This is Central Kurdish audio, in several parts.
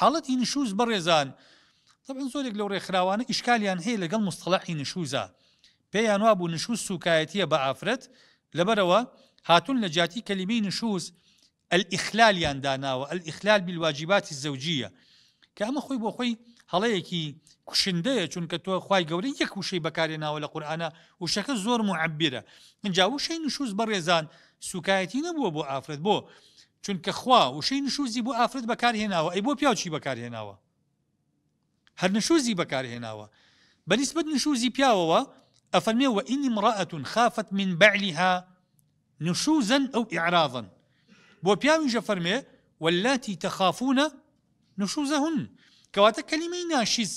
حاڵەتی نشوز بەڕێزان طبعا زۆرێک لەو ڕێکخراوانە ئیشکالیان هەیە لەگەڵ مستەلاحی نشوزە پێیان وا بوو نشوز سوکایەتیە بە ئافرەت لەبەرەوە هاتون لە جاتی کەلیمەی نشوز ئەئخلالیان داناوە ئەئخلال بیلواجیباتی زەوجیە کە ئەمە خۆی بۆ خۆی هەڵەیەکی کوشندەیە چونکە تۆ خی گەورەی یەک وشەی بەکارێناوە لە قورآانە وشەکە زۆر معبیرە منجاوشەی نشوز بەڕێزان سوکایەتی نەبووە بۆ ئافرەت بۆ که خوا شی نشوزی بۆ ای بو ئەی بۆ پیاچی بەکارهێناوە هر نشوزی بەکارهێناوە بەنسبت نشوزی پیاوەوە افرمی و این مڕەتون خافت من بعلها نشوزن اعراضن بو بۆ پیاویژە فەرمێ واللاتی تەخافونە نشوزەهن کەواتە کەلیمەی ناشیز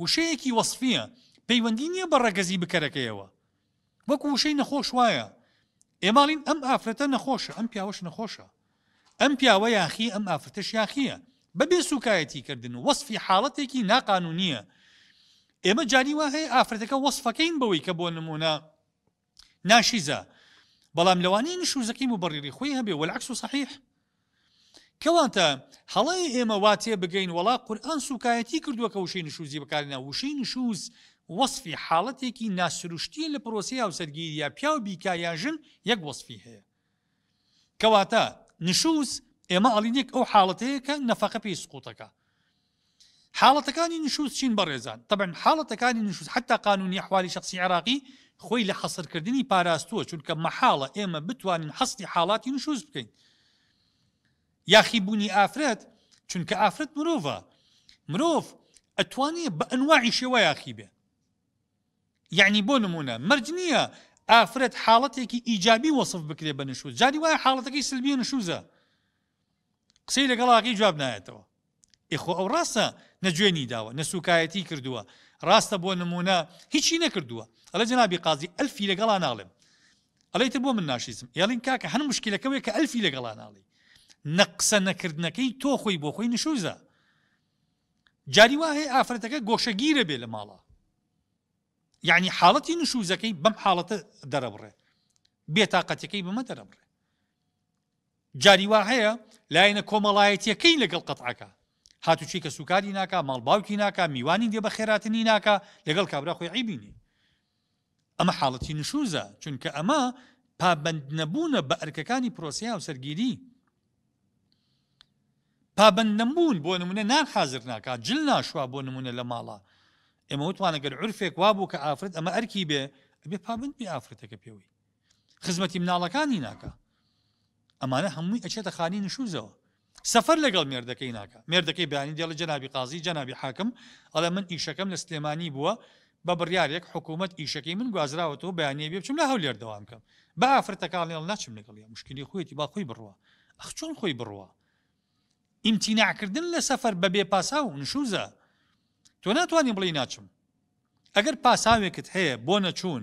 وشەیەکی وەصفیە پەیوەندی نییە بە ڕەگەزی بکەرەکەیەوە وەکو وشەی نەخۆش وایە ام ئەم ئافرەتە ام بياوش پیاوەش ئەم پیاوە یاخی ئەم ئافرتش یاخیە بەبێ سوکایەتی کردن وەصفی حاڵەتێکی ناقانونیە ئێمە جانی وا هەیە ئافرەتەکە وەصفەکەین بەوەی کە بۆ نمونە ناشیزە بەڵام لەوانەیە نشوزەکەی و بەڕێری خۆی هەبێ وەعکس و صحیح کەواتە هەڵی ئێمە واتێ بگەین وڵا قورآن سوکایەتی کردووە کە وشەی نشوزی بەکارنا وشەی نشوز وەصفی حاڵەتێکی ناسروشتی لە پرۆسی هاوسەرگیری یا پیا و بیکایاژن یەک وەصفی هەیە کەواتە نشوز اما علينيك او حالتك نفقه في سقوطك حالتك اني نشوز شين چین طبعا حالتك اني نشوز حتى قانونی حوالی شخصی عراقي خوي لە حەسەرکردنی پاراستووە چونکە مەحاڵە اما بتوانین هەستی حالاتي نشوز بكين يا اخي ئافرەت چونکە ئافرەت مرۆڤە مرۆڤ مروف بە بانواع شێوە یاخی بێ یعنی يعني بۆ نمونە مەرج ئافرەت حاڵەتێکی ئیجابی وەصف بکرێ بە نشوز جاری وایە حاڵەتەکەی سلبی نشوزە قسەی لەگەڵاقی جواب نایەتەوە ئێخۆ ئەو ڕاستە نەگوێنی داوە نەسوکایەتی کردووە ڕاستە بۆ نمونە هیچی نەکردووە ئەلە جنابی قازی ئەلفی لەگەڵا ناڵێم ئەلیتە بۆ من ناشیزم یاڵین کاکە هەن مشکلەکەوەی کە ئەلفی لەگەڵا ناڵی نەقسە نەکردنەکەی تۆ خۆی بۆ خۆی نشوزە جاری وایە ئافرەتەکە گۆشەگیرە بێ لە ماڵە یعنی حاڵەتی نوشوزەکەی بەم حاڵەتە دەرەبڕێ بێتاقەتەکەی بمە دەرەبڕێ جاریوا هەیە لایەنە کۆمەڵایەتیەکەی لەگەڵ قەتعاکە هاتوچی کە سوکاری ناکە ماڵباوکی ناکە میوانی دێ بە خێراتنی ناکە لەگەڵ کابرا خۆی عیبینی ئەمە حاڵەتی نشوزە چونکە ئەمە پابند نەبوونە بە ئەرکەکانی پرۆسیا و سەرگیری پابند نەبوون بۆ نمونە نان حاضر ناکات جل ناشوا بۆ نمونە لە ماڵە ئێمە وتوانەگەر عرفێک وابوو کە ئافرەت ئەمە ئەرکی بێ بێ پابند بێ ئافرەتەکە پێوەی خزمەتی مناڵەکانی ناکە ئەمانە هەمووی ئەچێتە خانی نشوزەوە سەفەر لەگەڵ مێردەکەی ناکە مێردەکەی بیانی دێڵە جەنابی قازی جەنابی حاکم ئەڵە من ئیشەکەم لە سلێمانی بووە بە بڕیارێک حکوومەت ئیشەکەی من گوازراوەەوە بەیانە بێچم لە هەولێر دەوام بکەم با ئافرەتەکانڵێڵ ناچم لەگەڵە مشکلی خۆیەتی با خۆی بڕوە ئەخ چۆن خۆی بڕوە ئیمتیناکردن لە سەفەر بە بێ پاسا و نشوزە تۆ ناتوانانی بڵی ناچم ئەگەر پاساوێکت هەیە بۆ نەچوون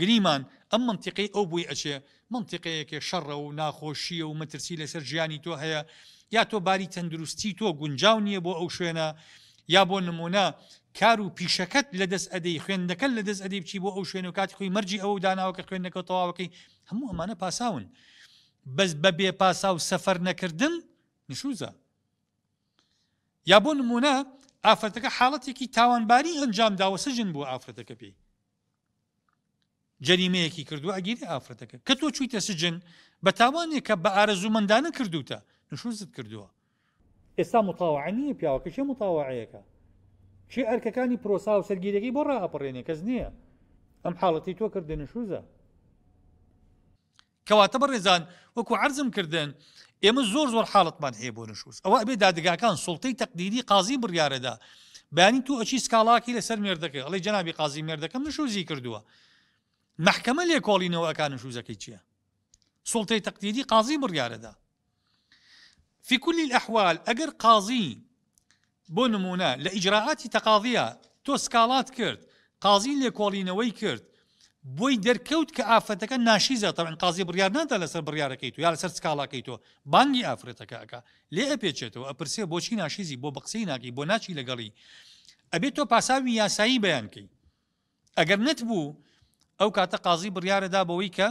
گریمان ئەم منتیقی ئەو بووی ئەچێ منتیقەیەکێ شەڕە و ناخۆشیە و مەترسی لەسەر ژیانی تۆ هەیە یا تۆ باری تەندروستی تۆ گونجاو نییە بۆ ئەو شوێنە یا بۆ نمونە کار و پیشەکەت لە دەست ئەدەی خوێندەکە لە دەست ئەدەی بچی بۆ ئەو شوێن و کات خۆی مەرجی ئەو داناوکە خوێندەکە تەواوەکەی هەموو ئەمانە پاساون بەس بە بێ پاسا و سەفەر نەکردن نشوزە یا بۆ نمونە ئافرەتەکە حاڵەتێکی تاوانباری ئەنجام داوە سەژن بوو ئافرەتەکە پێی جەریمەیەکی کردو ئەگیری ئافرەتەکە کە تۆ چویتە سجن بە تاوانێک کە بە ئارەزوومەندانە کردوتە نشوزت کردووە ئێستا متاوعانی پیاوەکە چێ متاوعەیەەکە چی ئەرکەکانی پرۆسا و سەرگیرەکەی بۆ ڕاپەڕێنێ کەس نییە ئەم حاڵەتی تۆ کردن نشوزە کەواتە بە ڕێزان وەکو عرزم کردن ئێمە زۆر زۆر حاڵتمان هەیە بۆ نشوست ئەوە ئەبێ دادگاکان سڵتەی تەقدیری قازی بڕیاەدا بانی تو ئەچی سکاڵاکی لەسەر مێردەکە ئەڵی جنابی قازی مێردەکەم نشوزی کردووە محکمە لێ کۆڵینەوەکان نشوزەکەی چییە سڵتەی تەقدیری قازی بڕیاەدا في كل الأحوال ئەگەر قازی بۆ نمونە لە ئیجرراعاتی تەقاضە تۆ سکاڵات کرد قازی لێ کۆڵینەوەی کرد بۆی دەرکەوت کە ئافرەتەکە ناشیزە تەن قازی بڕیار نادا لەسەر بڕارەکەی تو یا لەسەر سکاڵاکەی تۆ بانگی ئافرەتەکەکە لێ ئەپێچێتەوە ئەپرسێ بۆچی ناشیزی بۆ بەقسەی ناکی بۆ ناچی لەگەڵی ئەبێت تۆ پاساوی یاسایی بەیانکەی ئەگەر نت بوو ئەو کاتە قازی بڕیارەدا بەوەی کە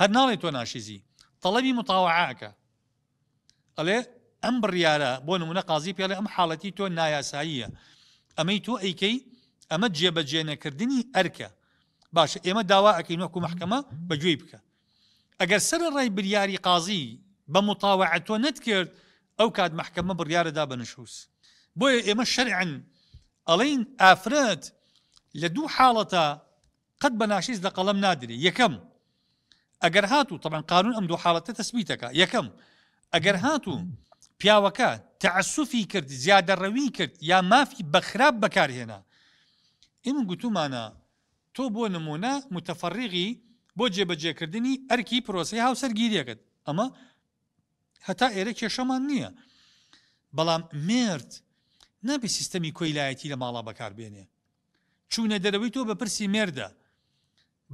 هەر ناڵێت تۆ ناشیزی تەڵەبی متاوعاکە ئەڵێ ئەم بڕیارە بۆ نمونە قازی پێڵێ ئەم حاڵەتی تۆ نایاساییە ئەمەی تۆ ئەیکەی ئەمە جێبەجێنەکردنی ئەرکە باشە ئێمە داوا ئەکەین وەکو محکەمە بەگوێی بکە ئەگەر سەر ڕای بریاری قازی بە متاوعەتۆ نەتکرد ئەو کات محکەمە بڕیارەدا بە نشوس بۆیە ئێمە شەرعن ئەڵین ئافرەت لە دوو حاڵەتە قەت بە ناشیز لە قەڵم نادری یەکەم ئەگەر هاتوو تەبان قانون ئەم دوو حاڵەتە تەسبیتەکە یەکەم ئەگەر هاتوو پیاوەکە تعسوفی کرد زیادە ڕەوی کرد یا مافی بەخراب بەکارهێنا ئێمە گوتومانە تۆ بۆ نمونە متەفەڕیغی بۆ جێبەجێکردنی ئەرکی پرۆسی هاوسەرگیریەکەت ئەمە هەتا ئێرە کێشەمان نییە بەڵام مرد نەبی سیستەمی کۆیلایەتی لە ماڵا بەکاربێنێ چوونە دەرەوەی تۆ بەپرسی مێردە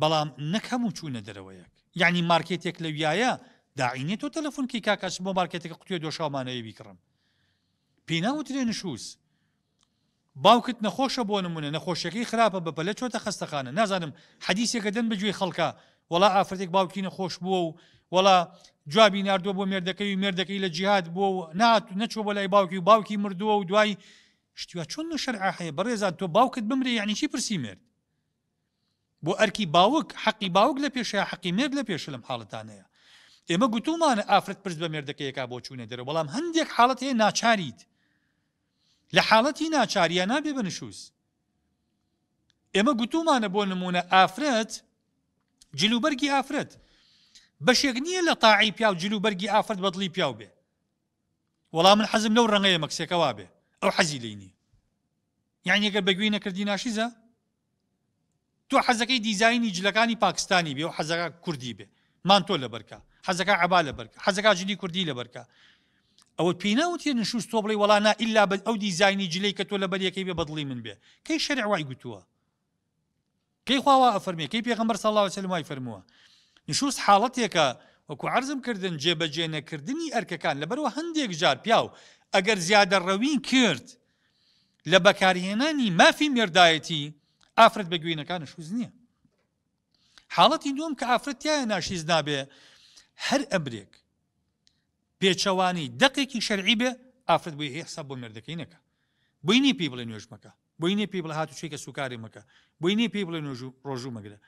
بەڵام نەک هەموو چوونە دەرەوەیەک یعنی مارکێتێک لە ویایە داعینێت تۆ تەلەفۆنکی کاکەس بۆ مارکێتەکە قوتێ دۆشاومانەیە بیکڕم پێناوترێ نشووس باوکت نەخۆشە بۆ نمونە نەخۆشیەکەی خراپە بە پەلە چۆتە خستەخانە نازانم حەدیسێکە دەن بەگوێ خەڵکە وڵا ئافرەتێک باوکی نەخۆش بووە و وڵا جوابی نردووە بۆ مێردەکەی و مێردەکەی لە جیهات بۆ و نات نەچوە بە لای باوکی و باوکی مردووە و دوای شتیوا چۆن شەرع هەیە بەڕێزان تۆ باوکت بمرێ یعنیشی پرسی مرد بۆ ئەرکی باوک حەقی باوک لە پێشەیە حەقی مرد لە پێش لەم حاڵتانەیە ئێمە گوتومانە ئافرەت پرس بە مێردەکەیەکە بۆ چوونە دەرە بەڵام هەندێک حاڵت هەیە ناچاریت لە حاڵەتی ناچاریە نابێ بنشوز ئێمە گوتومانە بۆ نمونە ئافرەت جلوبەرگی ئافرەت بەشێک نییە لە تاعی پیا و جلوبەرگی ئافرەت بەدڵی پیاو بێ وەڵام من حەزم لەو ڕەنگەیە مەکسێکەوا بێ ئەو حەزی لینی یانیگە بەگوی نەکردی ناشیزە تۆ حەزەکەی دیزایانی جلەکانی پاکستانی بێ و حەزەکە کوردی بێ مان تۆ لە بەرکە حەزەکە عبا لە بەرکە حەزەکە جلی کوردی لە بەرکە ئەوە پێناوتێن شوست تۆ بڵێ وڵانا ئللا بە ئەو دیزانی جلەی کە تۆ لە بەریەکەی بێ بەدڵی من بێ کەی شەرعوای گوتووە کەی خواوە ئەفەرمی کەی پێغمبەر سەڵاو سلمای فەرمووە نشوست حاڵەتێکە وەکو عرزم کردن جێبەجێنەکردنی ئەرکەکان لەبەرەوە هەندێک جار پیاو ئەگەر زیادە ڕەوین کرد لە بەکارهێنانی مافی مێردایەتی ئافرەت بە گوێنەکانە شوز نییە حاڵەتی دوم کە ئافرەتیان ناشیز نابێ هەر ئەبرێک پێچەوانی دقێکی شەرعی بێ ئافرەت بۆی هێحسا بۆ مردەکەی نەکە بینی پێی بڵێ نوێژ مەکە بۆینی پێی بڵە هاتو چێکە سوکاری مەکە بۆینی پێی بڵێ نوێژ ڕۆژوو مەگرە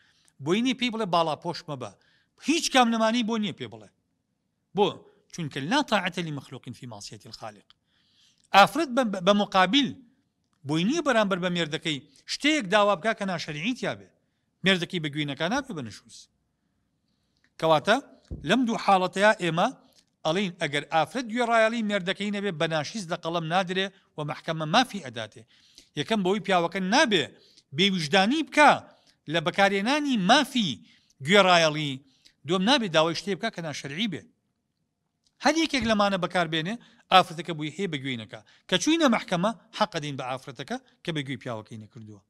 بۆینی پێی بڵێ باڵا پۆشمە بە هیچ کام نەمانی بۆ نییە پێ بڵێ بۆ چونکە لا تاعەتە لی مەخلوقین فی ماسیەتی خالق ئافرەت بە مقابل بۆینی بەرامبەر بە مێردەکەی شتەیەک داوا بکە کە ناشەریتیا بێ مێردەکەی بە گوینەکە ناپێ بنشوس کەواتە لەم دوو حاڵەتەیە ئێمە ئەڵین ئەگەر ئافرەت گوێڕایالی مێردەکەی نەبێ بەناشیز لە قەڵم نادرێ و محکەمە مافی ئەداتێ یەکەم بەوەی پیاوەکە نابێ بێویژدانی بکە لە بەکارێنانی مافی گوێڕایەڵی دوم نابێ داوای شتێ بکە کە ناشرعی بێ هەر یەکێک لەمانە بەکاربێنێ ئافرەتەکە بووی هێ بەگوێنەکە کە چوینە محکەمە حەقدین بە ئافرەتەکە کە بەگوێی پیاوەکەی نەکردووە.